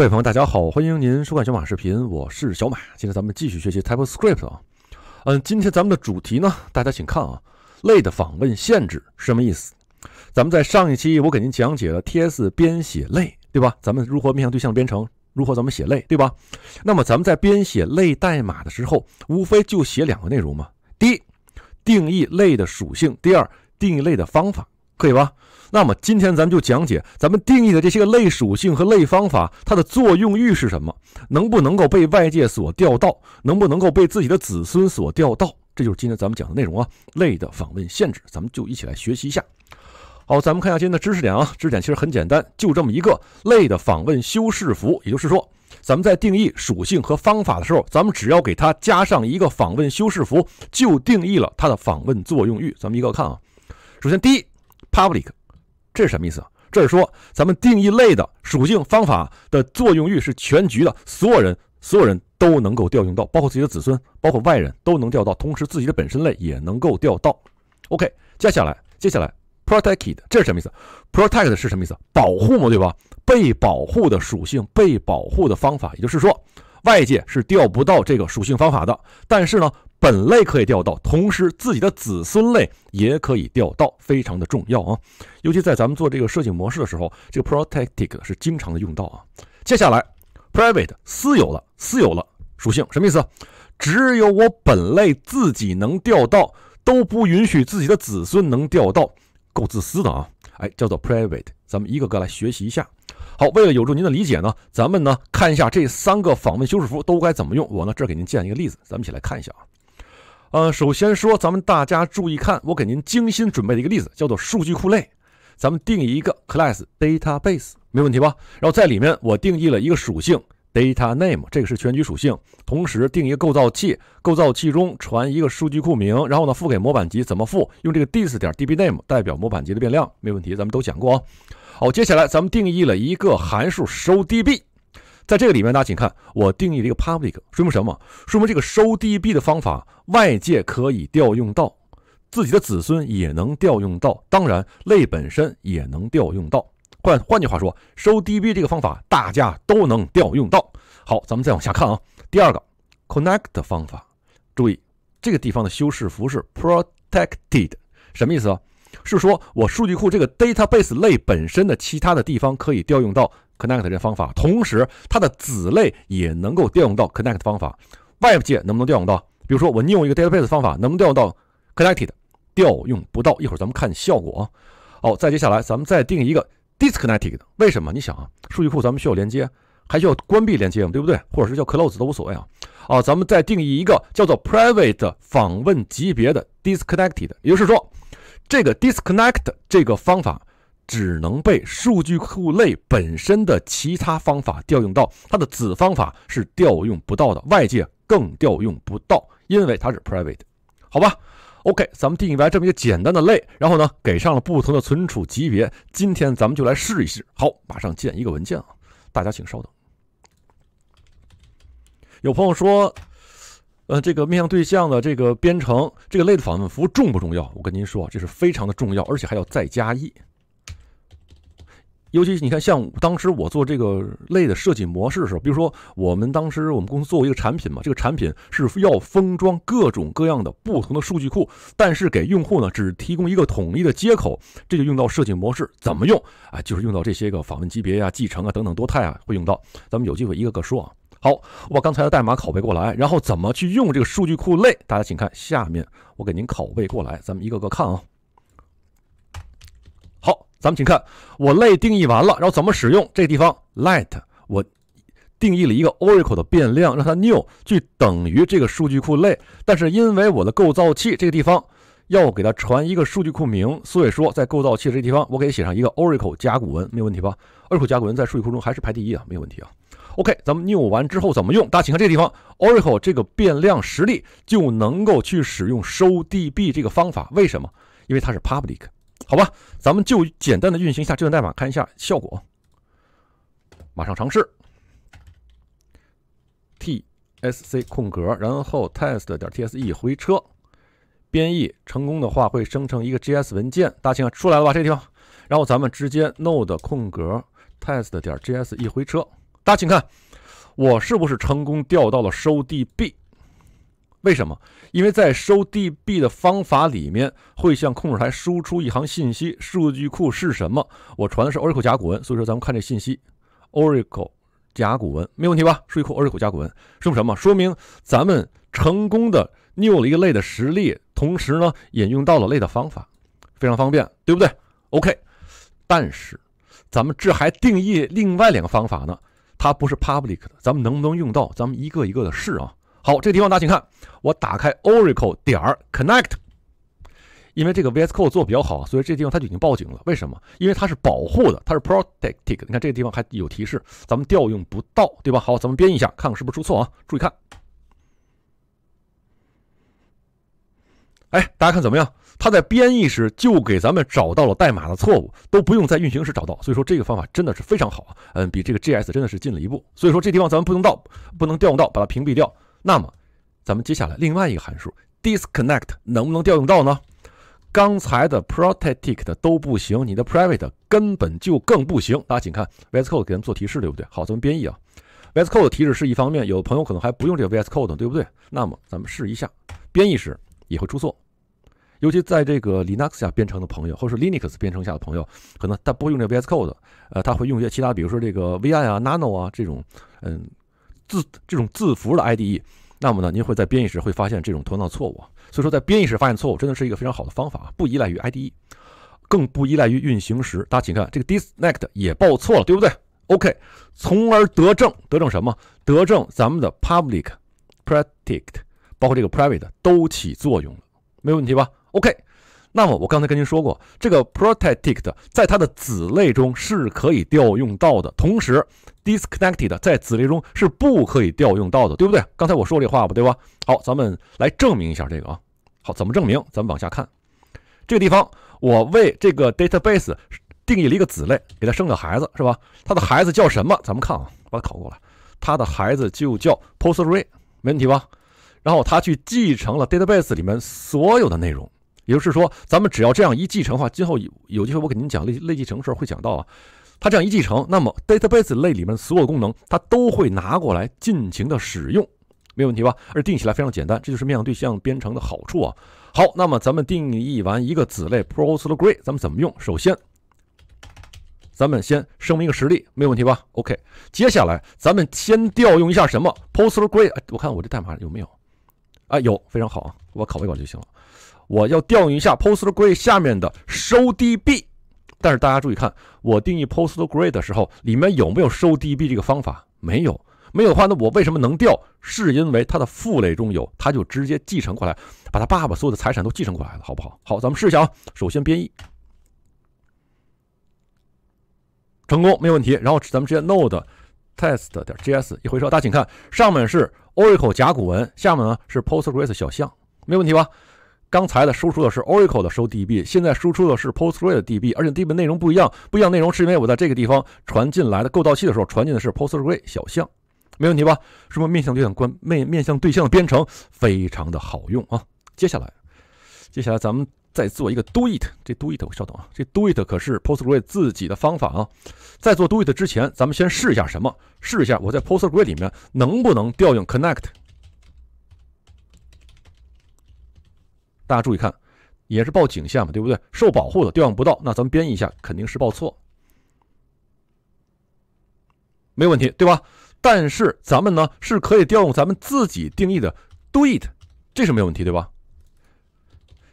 各位朋友，大家好，欢迎您收看小马视频，我是小马。今天咱们继续学习 TypeScript 啊，嗯，今天咱们的主题呢，大家请看啊，类的访问限制是什么意思？咱们在上一期我给您讲解了 TS 编写类，对吧？咱们如何面向对象编程？如何咱们写类，对吧？那么咱们在编写类代码的时候，无非就写两个内容嘛，第一，定义类的属性；第二，定义类的方法。可以吧？那么今天咱们就讲解咱们定义的这些个类属性和类方法，它的作用域是什么？能不能够被外界所调到？能不能够被自己的子孙所调到？这就是今天咱们讲的内容啊。类的访问限制，咱们就一起来学习一下。好，咱们看一下今天的知识点啊。知识点其实很简单，就这么一个类的访问修饰符。也就是说，咱们在定义属性和方法的时候，咱们只要给它加上一个访问修饰符，就定义了它的访问作用域。咱们一个看啊，首先第一。public，这是什么意思？这是说咱们定义类的属性方法的作用域是全局的，所有人，所有人都能够调用到，包括自己的子孙，包括外人都能调到，同时自己的本身类也能够调到。OK，接下来，接下来 protected 这是什么意思？protect 是什么意思？保护嘛，对吧？被保护的属性，被保护的方法，也就是说外界是调不到这个属性方法的，但是呢。本类可以调到，同时自己的子孙类也可以调到，非常的重要啊。尤其在咱们做这个设计模式的时候，这个 p r o t e c t e 是经常的用到啊。接下来 private 私有了，私有了属性什么意思？只有我本类自己能调到，都不允许自己的子孙能调到，够自私的啊。哎，叫做 private，咱们一个个来学习一下。好，为了有助您的理解呢，咱们呢看一下这三个访问修饰符都该怎么用。我呢这给您建一个例子，咱们一起来看一下啊。呃，首先说，咱们大家注意看，我给您精心准备的一个例子，叫做数据库类。咱们定一个 class Database，没问题吧？然后在里面我定义了一个属性 data name，这个是全局属性。同时定一个构造器，构造器中传一个数据库名，然后呢赋给模板集，怎么赋？用这个 d i s 点 db name 代表模板集的变量，没问题。咱们都讲过啊。好，接下来咱们定义了一个函数 show db。在这个里面，大家请看，我定义了一个 public，说明什么？说明这个收 DB 的方法，外界可以调用到，自己的子孙也能调用到，当然类本身也能调用到。换换句话说，收 DB 这个方法，大家都能调用到。好，咱们再往下看啊。第二个 connect 方法，注意这个地方的修饰符是 protected，什么意思啊？是说我数据库这个 database 类本身的其他的地方可以调用到。connect 这方法，同时它的子类也能够调用到 connect 方法。外界能不能调用到？比如说我用一个 database 方法，能不能调用到 connected？调用不到。一会儿咱们看效果。哦，再接下来咱们再定一个 disconnected。为什么？你想啊，数据库咱们需要连接，还需要关闭连接吗？对不对？或者是叫 close 都无所谓啊。啊，咱们再定义一个叫做 private 访问级别的 disconnected。也就是说，这个 disconnect 这个方法。只能被数据库类本身的其他方法调用到，它的子方法是调用不到的，外界更调用不到，因为它是 private，好吧？OK，咱们定义完这么一个简单的类，然后呢，给上了不同的存储级别。今天咱们就来试一试，好，马上建一个文件啊，大家请稍等。有朋友说，呃，这个面向对象的这个编程，这个类的访问服务重不重要？我跟您说，这是非常的重要，而且还要再加一。尤其你看，像当时我做这个类的设计模式的时候，比如说我们当时我们公司做一个产品嘛，这个产品是要封装各种各样的不同的数据库，但是给用户呢只提供一个统一的接口，这就用到设计模式怎么用啊？就是用到这些个访问级别啊、继承啊等等多态啊会用到，咱们有机会一个个说啊。好，我把刚才的代码拷贝过来，然后怎么去用这个数据库类？大家请看下面，我给您拷贝过来，咱们一个个看啊。咱们请看，我类定义完了，然后怎么使用？这地方，let 我定义了一个 Oracle 的变量，让它 new 去等于这个数据库类。但是因为我的构造器这个地方要给它传一个数据库名，所以说在构造器这地方我给写上一个 Oracle 甲骨文，没有问题吧？Oracle 甲骨文在数据库中还是排第一啊，没有问题啊。OK，咱们 new 完之后怎么用？大家请看这地方，Oracle 这个变量实例就能够去使用收 d b 这个方法。为什么？因为它是 public。好吧，咱们就简单的运行一下这段代码，看一下效果。马上尝试 t s c 空格，然后 test 点 t s e 回车，编译成功的话会生成一个 g s 文件。大家请出来了吧这地方，然后咱们直接 node 空格 test 点 g s 一回车。大家请看，我是不是成功调到了收地 db？为什么？因为在收 DB 的方法里面会向控制台输出一行信息，数据库是什么？我传的是 Oracle 甲骨文，所以说咱们看这信息，Oracle 甲骨文没问题吧？数据库 Oracle 甲骨文说明什么？说明咱们成功的 new 了一个类的实例，同时呢引用到了类的方法，非常方便，对不对？OK，但是咱们这还定义另外两个方法呢，它不是 public 的，咱们能不能用到？咱们一个一个的试啊。好，这个地方大家请看，我打开 Oracle 点 Connect，因为这个 VS Code 做比较好，所以这地方它就已经报警了。为什么？因为它是保护的，它是 protected。你看这个地方还有提示，咱们调用不到，对吧？好，咱们编译一下，看看是不是出错啊？注意看，哎，大家看怎么样？它在编译时就给咱们找到了代码的错误，都不用在运行时找到。所以说这个方法真的是非常好啊，嗯，比这个 g s 真的是进了一步。所以说这地方咱们不能到，不能调用到，把它屏蔽掉。那么，咱们接下来另外一个函数 disconnect 能不能调用到呢？刚才的 p r o t e c t c 的都不行，你的 private 根本就更不行。大家请看 VS Code 给咱们做提示，对不对？好，咱们编译啊。VS Code 提示是一方面，有朋友可能还不用这个 VS Code 对不对？那么咱们试一下编译时也会出错，尤其在这个 Linux 下编程的朋友，或是 Linux 编程下的朋友，可能他不会用这 VS Code，呃，他会用一些其他，比如说这个 Vi 啊、Nano 啊这种，嗯。字这种字符的 IDE，那么呢，您会在编译时会发现这种同样的错误。所以说，在编译时发现错误真的是一个非常好的方法，不依赖于 IDE，更不依赖于运行时。大家请看，这个 disconnect 也报错了，对不对？OK，从而得证，得证什么？得证咱们的 public、p r e t i c t e d 包括这个 private 都起作用了，没问题吧？OK。那么我刚才跟您说过，这个 protected 在它的子类中是可以调用到的，同时 disconnected 在子类中是不可以调用到的，对不对？刚才我说这话吧，对吧？好，咱们来证明一下这个啊。好，怎么证明？咱们往下看。这个地方，我为这个 database 定义了一个子类，给它生个孩子，是吧？它的孩子叫什么？咱们看啊，把它拷过来。它的孩子就叫 p o s t r e 没问题吧？然后它去继承了 database 里面所有的内容。也就是说，咱们只要这样一继承的话，今后有机会我给您讲类类继承的时候会讲到啊。它这样一继承，那么 database 类里面所有功能它都会拿过来尽情的使用，没有问题吧？而定起来非常简单，这就是面向对象编程的好处啊。好，那么咱们定义完一个子类 p o s t g r e s 咱们怎么用？首先，咱们先声明一个实例，没有问题吧？OK，接下来咱们先调用一下什么 p o s t g r e s 我看我这代码有没有？啊，有非常好啊，我拷贝过来就行了。我要调用一下 p o s t g r e s 下面的收 DB，但是大家注意看，我定义 p o s t g r e s 的时候里面有没有收 DB 这个方法？没有，没有的话，那我为什么能调？是因为它的父类中有，它就直接继承过来，把他爸爸所有的财产都继承过来了，好不好？好，咱们试一下啊。首先编译，成功，没有问题。然后咱们直接 node test 点 js 一回车，大家请看上面是。Oracle 甲骨文下面呢是 p o s t g r e s 小象，没问题吧？刚才的输出的是 Oracle 的收 DB，现在输出的是 p o s t g r e s 的 DB，而且 DB 内容不一样，不一样内容是因为我在这个地方传进来的构造器的时候传进的是 p o s t g r e s 小象，没问题吧？说明面向对象关面面向对象编程非常的好用啊！接下来，接下来咱们。再做一个 do it，这 do it，我稍等啊，这 do it 可是 p o s t g r e s 自己的方法啊。在做 do it 之前，咱们先试一下什么？试一下我在 p o s t g r e s 里面能不能调用 connect。大家注意看，也是报警线嘛，对不对？受保护的调用不到，那咱们编译一下，肯定是报错，没有问题，对吧？但是咱们呢是可以调用咱们自己定义的 do it，这是没有问题，对吧？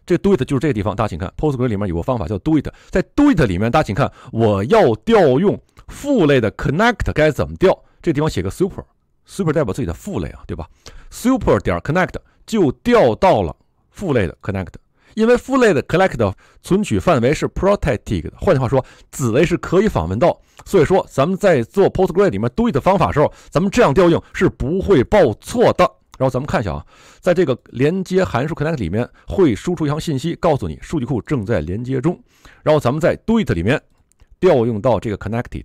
这 do it 就是这个地方，大家请看 Postgre 里面有个方法叫 do it，在 do it 里面，大家请看，我要调用父类的 connect，该怎么调？这个地方写个 super，super 代表自己的父类啊，对吧？super 点 connect 就调到了父类的 connect，因为父类的 connect 的存取范围是 protected，换句话说，子类是可以访问到，所以说咱们在做 Postgre 里面 do it 方法的时候，咱们这样调用是不会报错的。然后咱们看一下啊，在这个连接函数 connect 里面会输出一行信息，告诉你数据库正在连接中。然后咱们在 do it 里面调用到这个 connected，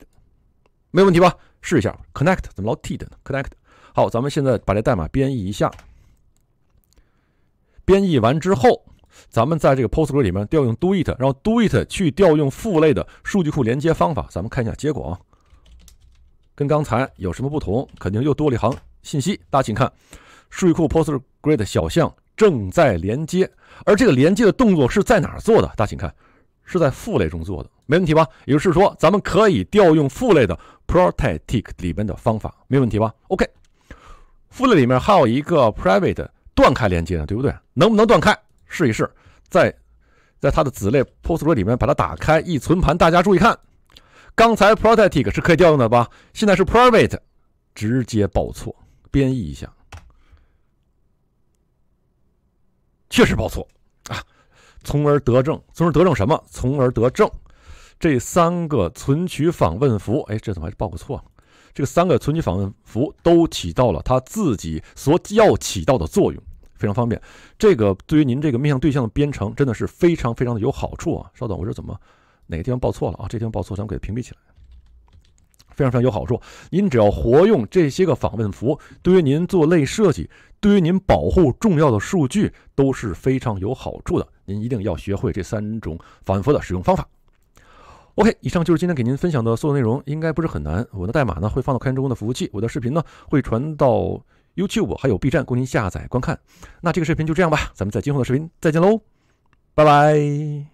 没有问题吧？试一下，connect 怎么 n t e d 呢？connect。好，咱们现在把这代码编译一下。编译完之后，咱们在这个 p o s t g r e s 里面调用 do it，然后 do it 去调用父类的数据库连接方法。咱们看一下结果啊，跟刚才有什么不同？肯定又多了一行信息。大家请看。数据库 PostgreSQL 小象正在连接，而这个连接的动作是在哪儿做的？大家请看，是在父类中做的，没问题吧？也就是说，咱们可以调用父类的 protectic 里面的方法，没问题吧？OK，父类里面还有一个 private 断开连接呢，对不对？能不能断开？试一试，在在它的子类 PostgreSQL 里面把它打开一存盘，大家注意看，刚才 protectic 是可以调用的吧？现在是 private，直接报错，编译一下。确实报错啊，从而得证，从而得证什么？从而得证，这三个存取访问符，哎，这怎么还是报个错？这个三个存取访问符都起到了它自己所要起到的作用，非常方便。这个对于您这个面向对象的编程真的是非常非常的有好处啊。稍等，我这怎么哪个地方报错了啊？这地方报错，咱们给它屏蔽起来。非常非常有好处，您只要活用这些个访问符，对于您做类设计，对于您保护重要的数据都是非常有好处的。您一定要学会这三种访问符的使用方法。OK，以上就是今天给您分享的所有内容，应该不是很难。我的代码呢会放到开源中国的服务器，我的视频呢会传到 YouTube 还有 B 站供您下载观看。那这个视频就这样吧，咱们在今后的视频再见喽，拜拜。